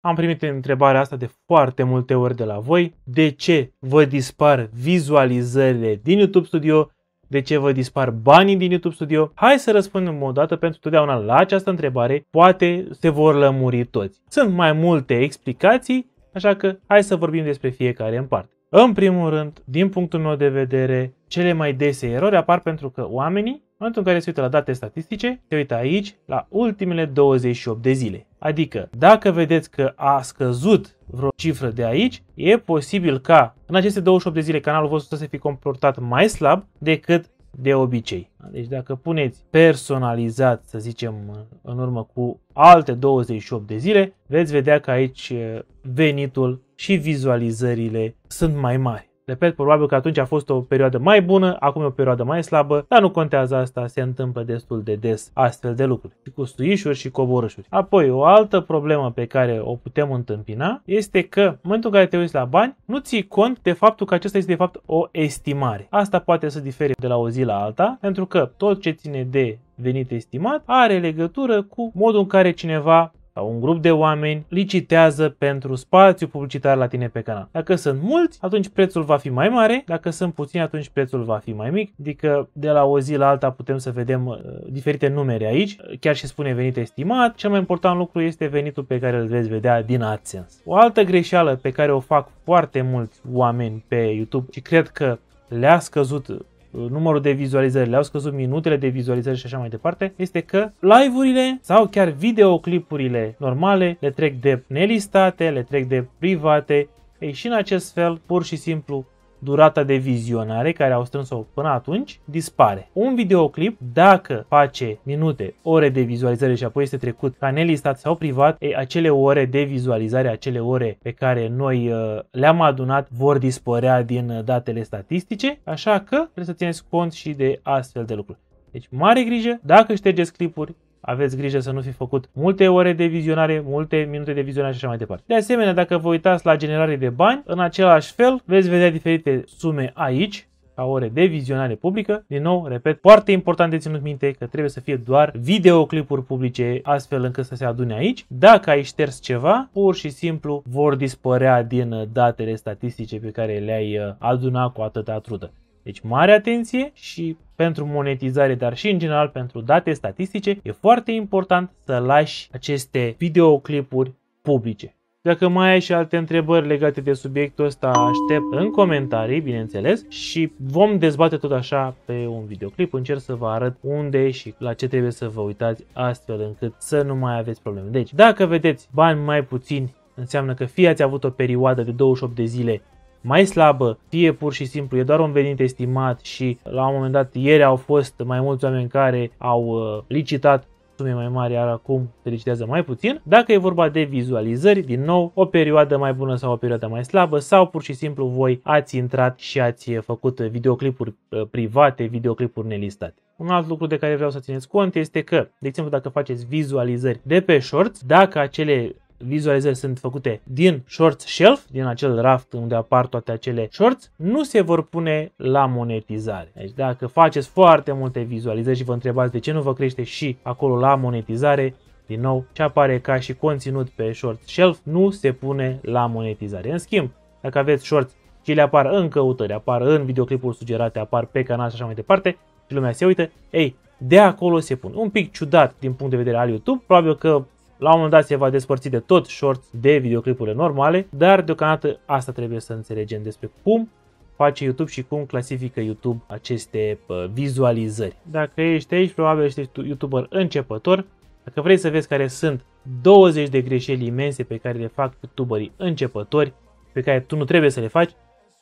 Am primit întrebarea asta de foarte multe ori de la voi. De ce vă dispar vizualizările din YouTube Studio? De ce vă dispar banii din YouTube Studio? Hai să răspundem o dată pentru totdeauna la această întrebare. Poate se vor lămuri toți. Sunt mai multe explicații, așa că hai să vorbim despre fiecare în parte. În primul rând, din punctul meu de vedere, cele mai dese erori apar pentru că oamenii momentul în care se uită la date statistice, se uită aici la ultimele 28 de zile. Adică, dacă vedeți că a scăzut vreo cifră de aici, e posibil ca în aceste 28 de zile canalul vostru să se fi comportat mai slab decât de obicei. Deci dacă puneți personalizat, să zicem, în urmă cu alte 28 de zile, veți vedea că aici eh, venitul și vizualizările sunt mai mari. Repet, probabil că atunci a fost o perioadă mai bună, acum e o perioadă mai slabă, dar nu contează asta, se întâmplă destul de des astfel de lucruri, și cu stuișuri și coborâșuri. Apoi, o altă problemă pe care o putem întâmpina este că în momentul în care te uiți la bani, nu ții cont de faptul că acesta este de fapt o estimare. Asta poate să difere de la o zi la alta, pentru că tot ce ține de venit estimat are legătură cu modul în care cineva sau un grup de oameni licitează pentru spațiu publicitar la tine pe canal. Dacă sunt mulți, atunci prețul va fi mai mare, dacă sunt puțini, atunci prețul va fi mai mic, adică de la o zi la alta putem să vedem uh, diferite numere aici, chiar și spune venit estimat. Cel mai important lucru este venitul pe care îl veți vedea din AdSense. O altă greșeală pe care o fac foarte mulți oameni pe YouTube și cred că le-a scăzut numărul de vizualizări, le-au scăzut minutele de vizualizări și așa mai departe, este că live-urile sau chiar videoclipurile normale le trec de nelistate, le trec de private, ei și în acest fel pur și simplu durata de vizionare care au strâns-o până atunci dispare. Un videoclip, dacă face minute, ore de vizualizare și apoi este trecut ca nelistat sau privat, e, acele ore de vizualizare, acele ore pe care noi uh, le-am adunat vor dispărea din uh, datele statistice, așa că trebuie să țineți cont și de astfel de lucruri. Deci mare grijă, dacă ștergeți clipuri, aveți grijă să nu fi făcut multe ore de vizionare, multe minute de vizionare și așa mai departe. De asemenea, dacă vă uitați la generare de bani, în același fel veți vedea diferite sume aici, ca ore de vizionare publică. Din nou, repet, foarte important de ținut minte că trebuie să fie doar videoclipuri publice astfel încât să se adune aici. Dacă ai șters ceva, pur și simplu vor dispărea din datele statistice pe care le-ai uh, adunat cu atâta trudă. Deci mare atenție și pentru monetizare, dar și în general pentru date statistice, e foarte important să lași aceste videoclipuri publice. Dacă mai ai și alte întrebări legate de subiectul ăsta, aștept în comentarii, bineînțeles, și vom dezbate tot așa pe un videoclip. Încerc să vă arăt unde și la ce trebuie să vă uitați astfel încât să nu mai aveți probleme. Deci, dacă vedeți bani mai puțini, înseamnă că fie ați avut o perioadă de 28 de zile mai slabă, fie pur și simplu e doar un venit estimat și la un moment dat ieri au fost mai mulți oameni care au uh, licitat sume mai mari, iar acum se licitează mai puțin. Dacă e vorba de vizualizări, din nou, o perioadă mai bună sau o perioadă mai slabă sau pur și simplu voi ați intrat și ați făcut videoclipuri uh, private, videoclipuri nelistate. Un alt lucru de care vreau să țineți cont este că, de exemplu, dacă faceți vizualizări de pe shorts, dacă acele vizualizări sunt făcute din shorts shelf, din acel raft unde apar toate acele shorts, nu se vor pune la monetizare. Deci dacă faceți foarte multe vizualizări și vă întrebați de ce nu vă crește și acolo la monetizare, din nou, ce apare ca și conținut pe short shelf nu se pune la monetizare. În schimb, dacă aveți shorts și le apar în căutări, apar în videoclipuri sugerate, apar pe canal și așa mai departe, și lumea se uită, ei, de acolo se pun. Un pic ciudat din punct de vedere al YouTube, probabil că la un moment dat se va despărți de tot shorts de videoclipurile normale, dar deocamdată asta trebuie să înțelegem despre cum face YouTube și cum clasifică YouTube aceste vizualizări. Dacă ești aici, probabil ești YouTuber începător, dacă vrei să vezi care sunt 20 de greșeli imense pe care le fac YouTuberii începători, pe care tu nu trebuie să le faci,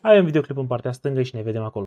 ai un videoclip în partea stângă și ne vedem acolo.